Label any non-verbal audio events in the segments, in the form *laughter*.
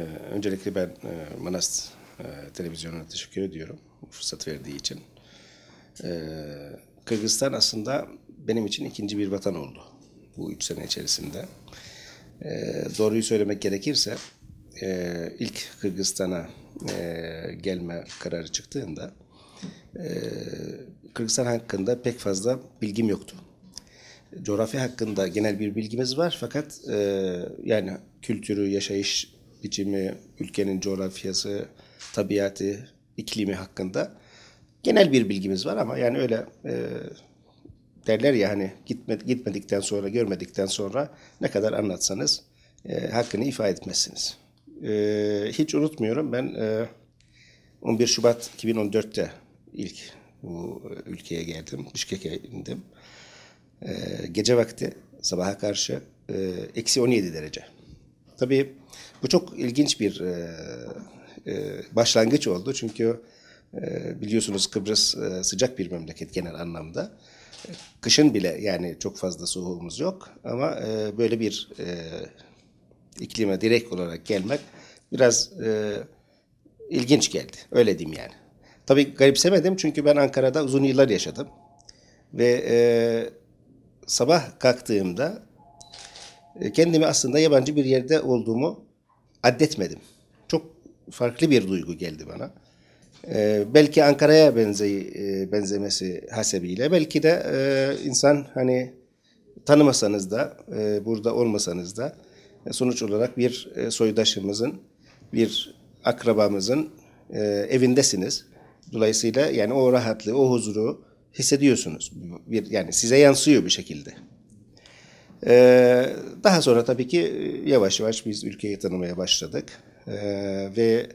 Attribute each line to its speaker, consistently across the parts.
Speaker 1: Ee, öncelikle ben e, Manas e, Televizyonu'na teşekkür ediyorum fırsat verdiği için. Ee, Kırgızistan aslında benim için ikinci bir vatan oldu bu üç sene içerisinde. Ee, doğruyu söylemek gerekirse e, ilk Kırgızistan'a e, gelme kararı çıktığında e, Kırgızistan hakkında pek fazla bilgim yoktu. Coğrafya hakkında genel bir bilgimiz var fakat e, yani kültürü, yaşayış biçimi, ülkenin coğrafyası, tabiatı, iklimi hakkında genel bir bilgimiz var ama yani öyle e, derler ya hani gitmedikten sonra, görmedikten sonra ne kadar anlatsanız e, hakkını ifade etmezsiniz. E, hiç unutmuyorum ben e, 11 Şubat 2014'te ilk bu e, ülkeye geldim, Bişkek'e indim. E, gece vakti sabaha karşı e, eksi 17 derece. Tabii bu çok ilginç bir e, e, başlangıç oldu. Çünkü e, biliyorsunuz Kıbrıs e, sıcak bir memleket genel anlamda. Kışın bile yani çok fazla soğuğumuz yok ama e, böyle bir e, iklime direkt olarak gelmek biraz e, ilginç geldi. Öyle diyeyim yani. Tabii garipsemedim çünkü ben Ankara'da uzun yıllar yaşadım. Ve e, sabah kalktığımda e, kendimi aslında yabancı bir yerde olduğumu addetmedim. Çok farklı bir duygu geldi bana. Ee, belki Ankara'ya benzeyi, e, benzemesi hasebiyle, belki de e, insan hani tanımasanız da, e, burada olmasanız da e, sonuç olarak bir e, soydaşımızın, bir akrabamızın e, evindesiniz. Dolayısıyla yani o rahatlığı, o huzuru hissediyorsunuz. Bir, yani size yansıyor bir şekilde. Ee, daha sonra tabii ki e, yavaş yavaş biz ülkeyi tanımaya başladık. Ee, ve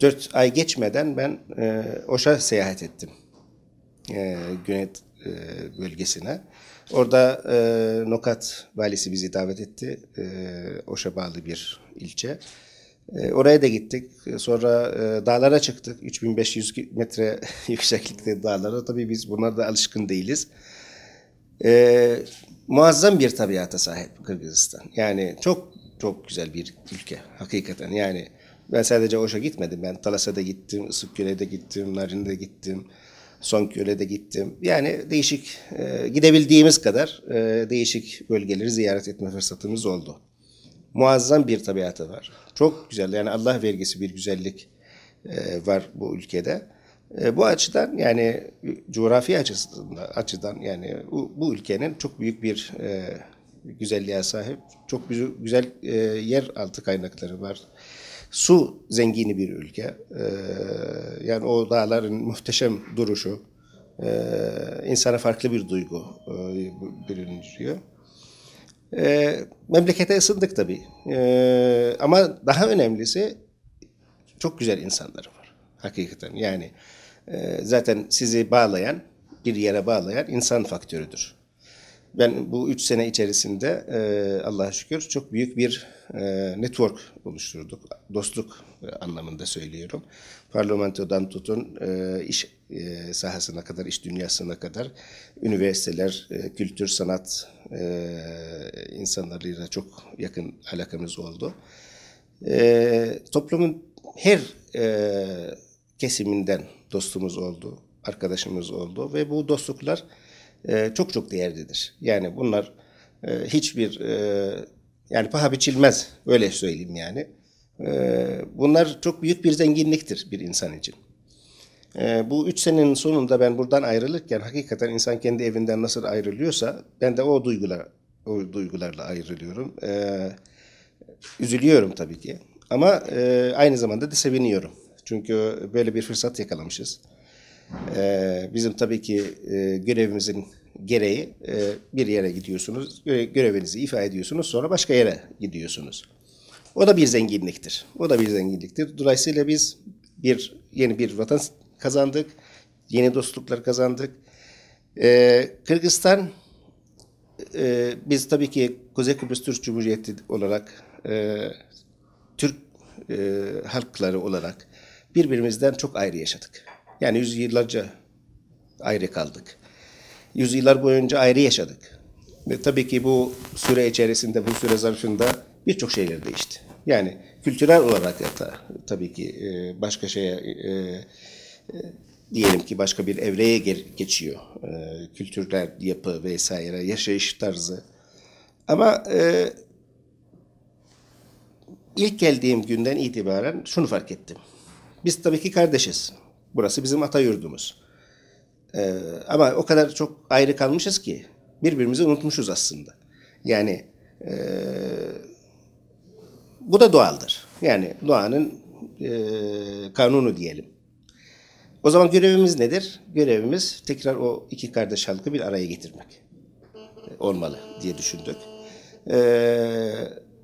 Speaker 1: dört ay geçmeden ben e, Oş'a seyahat ettim. Ee, Güney e, bölgesine. Orada e, Nokat valisi bizi davet etti. E, Oş'a bağlı bir ilçe. E, oraya da gittik. Sonra e, dağlara çıktık. 3500 metre *laughs* yükseklikte dağlara. Tabii biz bunlara da alışkın değiliz. E, muazzam bir tabiata sahip Kırgızistan. Yani çok çok güzel bir ülke hakikaten. Yani ben sadece Oş'a gitmedim. Ben Talas'a gittim, Isıkköy'e de gittim, Narin'de gittim, Sonköy'e de gittim. Yani değişik e, gidebildiğimiz kadar e, değişik bölgeleri ziyaret etme fırsatımız oldu. Muazzam bir tabiatı var. Çok güzel. Yani Allah vergisi bir güzellik e, var bu ülkede. E, bu açıdan yani e, coğrafi açısından açıdan yani bu, bu ülkenin çok büyük bir e, güzelliğe sahip. Çok güzel e, yer altı kaynakları var. Su zengini bir ülke. E, yani o dağların muhteşem duruşu e, insana farklı bir duygu e, büründürüyor. E, memlekete ısındık tabii. E, ama daha önemlisi çok güzel insanlar var hakikaten. Yani e, zaten sizi bağlayan, bir yere bağlayan insan faktörüdür. Ben bu üç sene içerisinde e, Allah'a şükür çok büyük bir e, network oluşturduk. Dostluk e, anlamında söylüyorum. Parlamentodan tutun e, iş e, sahasına kadar, iş dünyasına kadar üniversiteler, e, kültür, sanat e, insanlarıyla çok yakın alakamız oldu. E, toplumun her e, kesiminden dostumuz oldu, arkadaşımız oldu ve bu dostluklar e, çok çok değerlidir. Yani bunlar e, hiçbir e, yani paha biçilmez öyle söyleyeyim yani. E, bunlar çok büyük bir zenginliktir bir insan için. E, bu üç senenin sonunda ben buradan ayrılırken hakikaten insan kendi evinden nasıl ayrılıyorsa ben de o duygular o duygularla ayrılıyorum. E, üzülüyorum tabii ki ama e, aynı zamanda da seviniyorum. Çünkü böyle bir fırsat yakalamışız. Ee, bizim tabii ki e, görevimizin gereği e, bir yere gidiyorsunuz, görevinizi ifa ediyorsunuz, sonra başka yere gidiyorsunuz. O da bir zenginliktir. O da bir zenginliktir. Dolayısıyla biz bir yeni bir vatan kazandık, yeni dostluklar kazandık. Ee, Kırgızistan, e, biz tabii ki Kuzey Kıbrıs Türk Cumhuriyeti olarak, Türk halkları olarak birbirimizden çok ayrı yaşadık. Yani yüzyıllarca ayrı kaldık. Yüzyıllar boyunca ayrı yaşadık. Ve tabii ki bu süre içerisinde, bu süre zarfında birçok şeyler değişti. Yani kültürel olarak da tabii ki e, başka şeye e, e, diyelim ki başka bir evreye geçiyor. kültürler, yapı vesaire, yaşayış tarzı. Ama ilk geldiğim günden itibaren şunu fark ettim. Biz tabii ki kardeşiz. Burası bizim ata yurdumuz. Ee, ama o kadar çok ayrı kalmışız ki birbirimizi unutmuşuz aslında. Yani e, bu da doğaldır. Yani doğanın e, kanunu diyelim. O zaman görevimiz nedir? Görevimiz tekrar o iki kardeş halkı bir araya getirmek e, olmalı diye düşündük. Ee,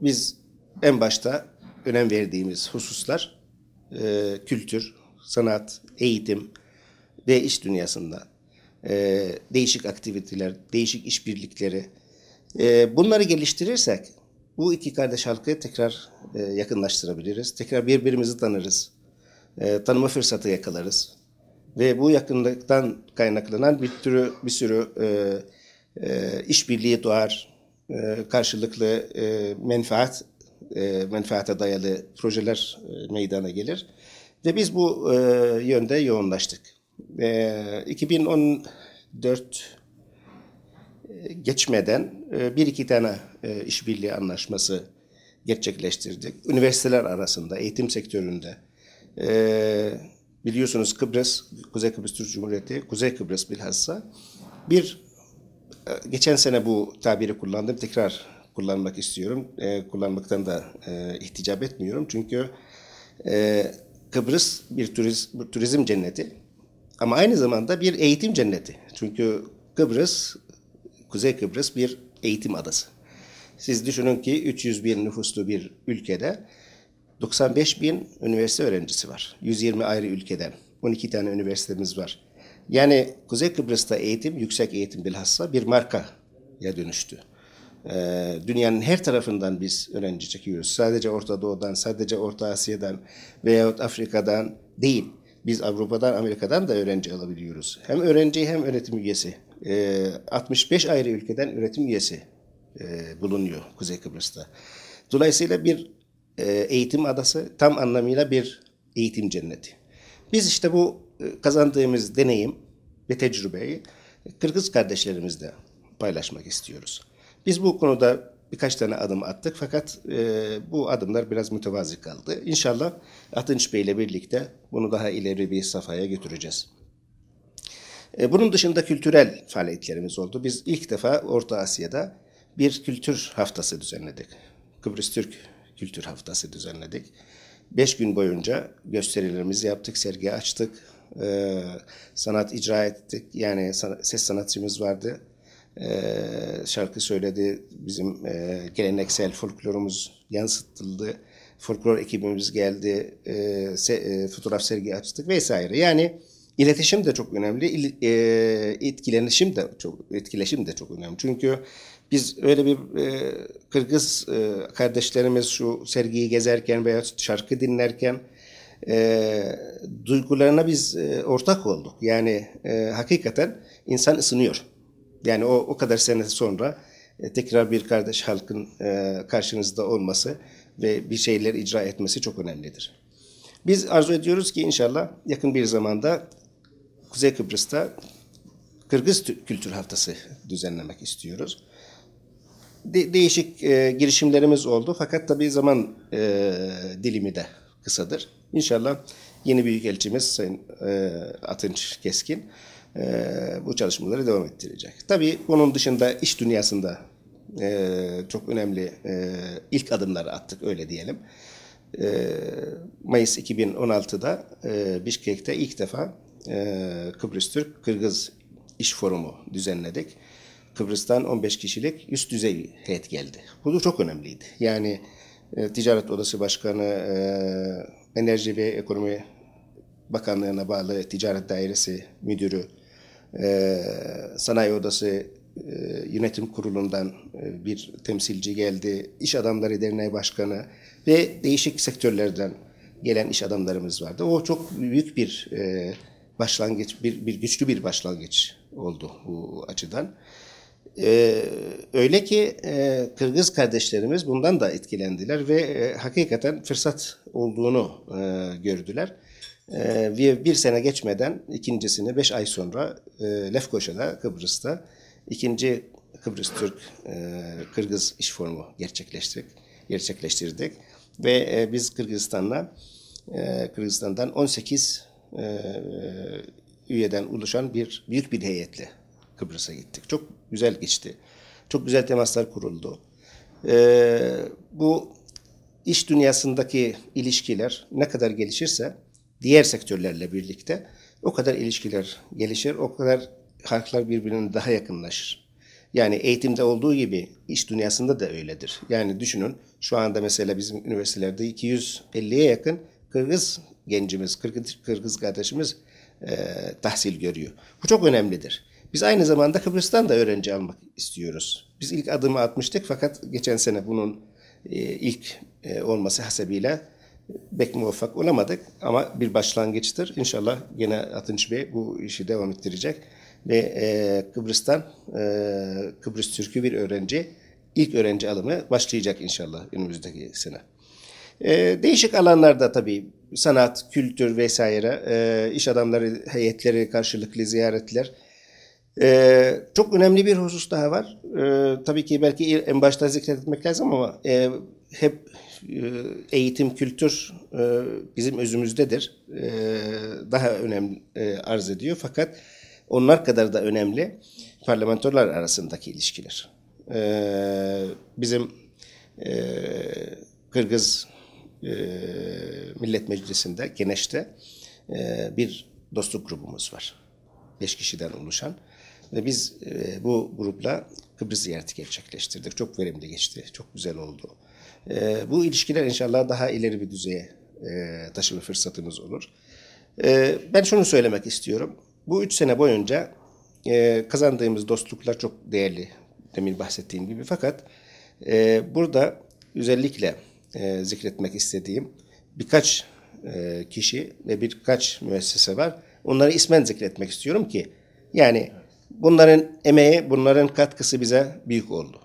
Speaker 1: biz en başta önem verdiğimiz hususlar e, kültür, sanat, eğitim ve iş dünyasında e, değişik aktiviteler, değişik işbirlikleri e, bunları geliştirirsek bu iki kardeş halkı tekrar e, yakınlaştırabiliriz. Tekrar birbirimizi tanırız. E, tanıma fırsatı yakalarız. Ve bu yakınlıktan kaynaklanan bir türü bir sürü e, e, işbirliği doğar, e, karşılıklı e, menfaat e, menfaate dayalı projeler e, meydana gelir. Ve biz bu e, yönde yoğunlaştık. E, 2014 e, geçmeden e, bir iki tane e, işbirliği anlaşması gerçekleştirdik. Üniversiteler arasında, eğitim sektöründe. E, biliyorsunuz Kıbrıs, Kuzey Kıbrıs Türk Cumhuriyeti, Kuzey Kıbrıs bilhassa bir e, geçen sene bu tabiri kullandım tekrar kullanmak istiyorum. E, kullanmaktan da e, ihticap etmiyorum. Çünkü e, Kıbrıs bir turizm, bir turizm cenneti ama aynı zamanda bir eğitim cenneti. Çünkü Kıbrıs, Kuzey Kıbrıs bir eğitim adası. Siz düşünün ki 300 bin nüfuslu bir ülkede 95 bin üniversite öğrencisi var. 120 ayrı ülkeden. 12 tane üniversitemiz var. Yani Kuzey Kıbrıs'ta eğitim, yüksek eğitim bilhassa bir markaya dönüştü. Ee, dünyanın her tarafından biz öğrenci çekiyoruz. Sadece Orta Doğu'dan, sadece Orta Asya'dan veyahut Afrika'dan değil. Biz Avrupa'dan, Amerika'dan da öğrenci alabiliyoruz. Hem öğrenci hem öğretim üyesi. 65 ee, ayrı ülkeden öğretim üyesi e, bulunuyor Kuzey Kıbrıs'ta. Dolayısıyla bir e, eğitim adası tam anlamıyla bir eğitim cenneti. Biz işte bu e, kazandığımız deneyim ve tecrübeyi Kırgız kardeşlerimizle paylaşmak istiyoruz. Biz bu konuda birkaç tane adım attık fakat e, bu adımlar biraz mütevazi kaldı. İnşallah Atınç Bey ile birlikte bunu daha ileri bir safhaya götüreceğiz. E, bunun dışında kültürel faaliyetlerimiz oldu. Biz ilk defa Orta Asya'da bir kültür haftası düzenledik. Kıbrıs Türk Kültür Haftası düzenledik. Beş gün boyunca gösterilerimizi yaptık, sergi açtık, e, sanat icra ettik. Yani ses sanatçımız vardı ee, şarkı söyledi. Bizim e, geleneksel folklorumuz yansıtıldı. Folklor ekibimiz geldi. E, e, fotoğraf sergi açtık vesaire. Yani iletişim de çok önemli. Etkileşim de çok etkileşim de çok önemli. Çünkü biz öyle bir Kırgız kardeşlerimiz şu sergiyi gezerken veya şarkı dinlerken e, duygularına biz e, ortak olduk. Yani e, hakikaten insan ısınıyor. Yani o, o kadar sene sonra e, tekrar bir kardeş halkın e, karşınızda olması ve bir şeyler icra etmesi çok önemlidir. Biz arzu ediyoruz ki inşallah yakın bir zamanda Kuzey Kıbrıs'ta Kırgız Kültür Haftası düzenlemek istiyoruz. De- değişik e, girişimlerimiz oldu fakat tabii zaman e, dilimi de kısadır. İnşallah yeni Büyükelçimiz Sayın e, Atınç Keskin e, bu çalışmaları devam ettirecek. Tabii bunun dışında iş dünyasında e, çok önemli e, ilk adımları attık öyle diyelim. E, Mayıs 2016'da e, Bişkek'te ilk defa e, Kıbrıs Türk Kırgız İş Forumu düzenledik. Kıbrıs'tan 15 kişilik üst düzey heyet geldi. Bu da çok önemliydi. Yani e, Ticaret Odası Başkanı, e, Enerji ve Ekonomi Bakanlığı'na bağlı Ticaret Dairesi Müdürü, e, Sanayi Odası e, Yönetim Kurulu'ndan e, bir temsilci geldi. İş Adamları Derneği Başkanı ve değişik sektörlerden gelen iş adamlarımız vardı. O çok büyük bir e, başlangıç, bir, bir güçlü bir başlangıç oldu bu açıdan. Ee, öyle ki e, Kırgız kardeşlerimiz bundan da etkilendiler ve e, hakikaten fırsat olduğunu e, gördüler. Ee, bir sene geçmeden ikincisini beş ay sonra e, Lefkoşa'da Kıbrıs'ta ikinci Kıbrıs Türk e, Kırgız iş formu gerçekleştirdik. gerçekleştirdik. Ve e, biz Kırgızistan'la e, Kırgızistan'dan 18 e, e, üyeden oluşan bir büyük bir heyetle Kıbrıs'a gittik. Çok güzel geçti. Çok güzel temaslar kuruldu. E, bu iş dünyasındaki ilişkiler ne kadar gelişirse diğer sektörlerle birlikte o kadar ilişkiler gelişir, o kadar halklar birbirine daha yakınlaşır. Yani eğitimde olduğu gibi iş dünyasında da öyledir. Yani düşünün şu anda mesela bizim üniversitelerde 250'ye yakın Kırgız gencimiz, Kırgız, Kırgız kardeşimiz e, tahsil görüyor. Bu çok önemlidir. Biz aynı zamanda Kıbrıs'tan da öğrenci almak istiyoruz. Biz ilk adımı atmıştık fakat geçen sene bunun e, ilk e, olması hasebiyle Bek muvaffak olamadık ama bir başlangıçtır. İnşallah gene Atınç Bey bu işi devam ettirecek. Ve e, Kıbrıs'tan e, Kıbrıs Türk'ü bir öğrenci, ilk öğrenci alımı başlayacak inşallah önümüzdeki sene. E, değişik alanlarda tabii sanat, kültür vesaire e, iş adamları heyetleri karşılıklı ziyaretler. E, çok önemli bir husus daha var. E, tabii ki belki en başta zikretmek lazım ama e, hep e, eğitim, kültür e, bizim özümüzdedir. E, daha önemli arz ediyor fakat onlar kadar da önemli parlamentolar arasındaki ilişkiler. Bizim Kırgız Millet Meclisi'nde, Geneş'te bir dostluk grubumuz var. Beş kişiden oluşan. Ve biz bu grupla Kıbrıs ziyareti gerçekleştirdik. Çok verimli geçti, çok güzel oldu. Ee, bu ilişkiler inşallah daha ileri bir düzeye e, taşıma fırsatımız olur. Ee, ben şunu söylemek istiyorum. Bu üç sene boyunca e, kazandığımız dostluklar çok değerli. Demin bahsettiğim gibi. Fakat e, burada özellikle e, zikretmek istediğim birkaç kişi ve birkaç müessese var. Onları ismen zikretmek istiyorum ki yani bunların emeği, bunların katkısı bize büyük oldu.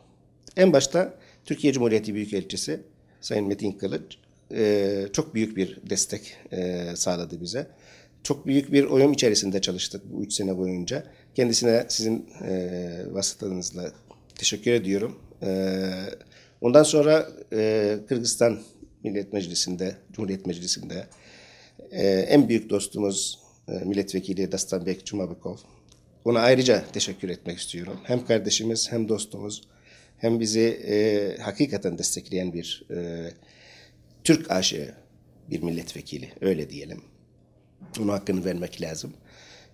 Speaker 1: En başta Türkiye Cumhuriyeti Büyükelçisi Sayın Metin Kılıç e, çok büyük bir destek e, sağladı bize. Çok büyük bir oyun içerisinde çalıştık bu üç sene boyunca. Kendisine sizin e, vasıtanızla teşekkür ediyorum. E, ondan sonra e, Kırgızistan Millet Meclisi'nde, Cumhuriyet Meclisi'nde e, en büyük dostumuz e, Milletvekili Dastanbek Cumabikov. Ona ayrıca teşekkür etmek istiyorum. Hem kardeşimiz hem dostumuz hem bizi e, hakikaten destekleyen bir e, Türk aşığı e bir milletvekili öyle diyelim. Onun hakkını vermek lazım.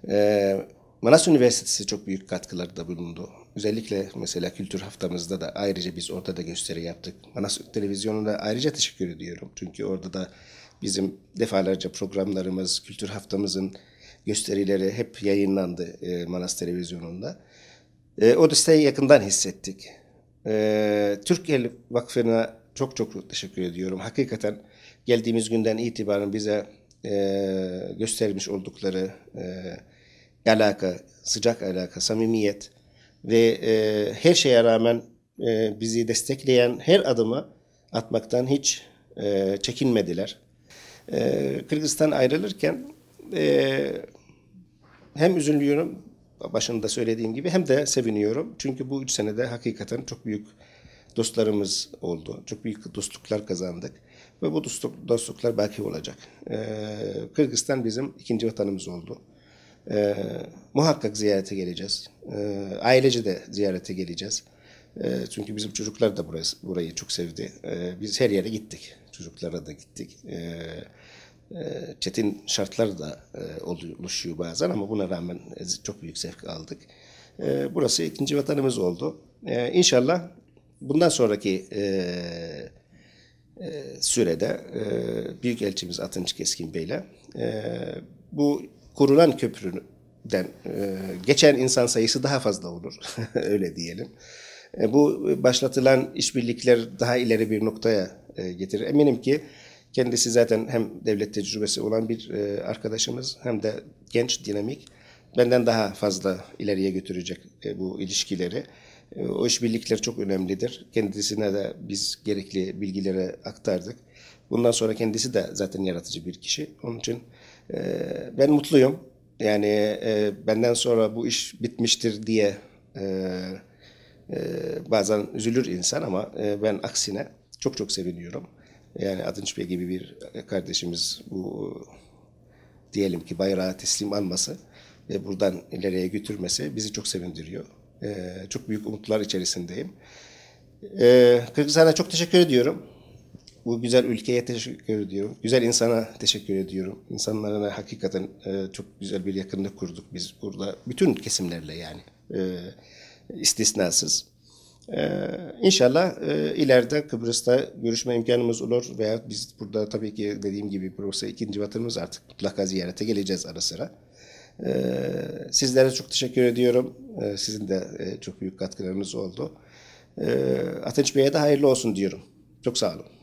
Speaker 1: E, Manas Üniversitesi çok büyük katkılarda bulundu. Özellikle mesela kültür haftamızda da ayrıca biz orada da gösteri yaptık. Manas Televizyonu'na ayrıca teşekkür ediyorum. Çünkü orada da bizim defalarca programlarımız, kültür haftamızın gösterileri hep yayınlandı e, Manas Televizyonu'nda. E, o desteği yakından hissettik e, Türk El Vakfı'na çok çok teşekkür ediyorum. Hakikaten geldiğimiz günden itibaren bize e, göstermiş oldukları e, alaka, sıcak alaka, samimiyet ve e, her şeye rağmen e, bizi destekleyen her adımı atmaktan hiç e, çekinmediler. E, Kırgızistan ayrılırken e, hem üzülüyorum başında söylediğim gibi hem de seviniyorum. Çünkü bu üç senede hakikaten çok büyük dostlarımız oldu. Çok büyük dostluklar kazandık. Ve bu dostluk, dostluklar belki olacak. Ee, Kırgızistan bizim ikinci vatanımız oldu. Ee, muhakkak ziyarete geleceğiz. Ee, ailece de ziyarete geleceğiz. Ee, çünkü bizim çocuklar da burası, burayı çok sevdi. Ee, biz her yere gittik. Çocuklara da gittik. Ee, ee, çetin şartlar da e, oluşuyor bazen ama buna rağmen e, çok büyük zevk aldık. Ee, burası ikinci vatanımız oldu. Ee, inşallah bundan sonraki e, sürede büyük elçimiz Atınç Keskin Bey'le bu kurulan köprüden geçen insan sayısı daha fazla olur. *laughs* Öyle diyelim. Bu başlatılan işbirlikler daha ileri bir noktaya getirir. Eminim ki Kendisi zaten hem devlet tecrübesi olan bir e, arkadaşımız hem de genç, dinamik. Benden daha fazla ileriye götürecek e, bu ilişkileri. E, o işbirlikleri çok önemlidir. Kendisine de biz gerekli bilgileri aktardık. Bundan sonra kendisi de zaten yaratıcı bir kişi. Onun için e, ben mutluyum. Yani benden sonra bu iş bitmiştir diye bazen üzülür insan ama ben aksine çok çok seviniyorum. Yani Adınç Bey gibi bir kardeşimiz bu e, diyelim ki bayrağı teslim alması ve buradan ileriye götürmesi bizi çok sevindiriyor. E, çok büyük umutlar içerisindeyim. Ee, Kırgızistan'a çok teşekkür ediyorum. Bu güzel ülkeye teşekkür ediyorum. Güzel insana teşekkür ediyorum. İnsanlarına hakikaten e, çok güzel bir yakınlık kurduk biz burada. Bütün kesimlerle yani. E, istisnasız. Ee, inşallah e, ileride Kıbrıs'ta görüşme imkanımız olur veya biz burada tabii ki dediğim gibi burası ikinci vatanımız artık mutlaka ziyarete geleceğiz ara sıra. Ee, sizlere çok teşekkür ediyorum. Ee, sizin de e, çok büyük katkılarınız oldu. Ee, Ateş Bey'e de hayırlı olsun diyorum. Çok sağ olun.